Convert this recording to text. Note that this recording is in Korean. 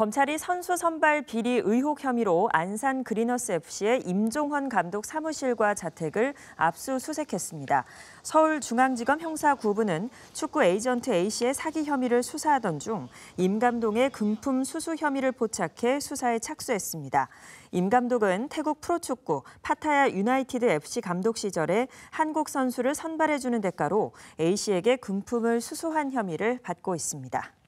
검찰이 선수 선발 비리 의혹 혐의로 안산 그리너스 FC의 임종헌 감독 사무실과 자택을 압수수색했습니다. 서울중앙지검 형사 9부는 축구 에이전트 A씨의 사기 혐의를 수사하던 중 임 감독의 금품 수수 혐의를 포착해 수사에 착수했습니다. 임 감독은 태국 프로축구 파타야 유나이티드 FC 감독 시절에 한국 선수를 선발해주는 대가로 A씨에게 금품을 수수한 혐의를 받고 있습니다.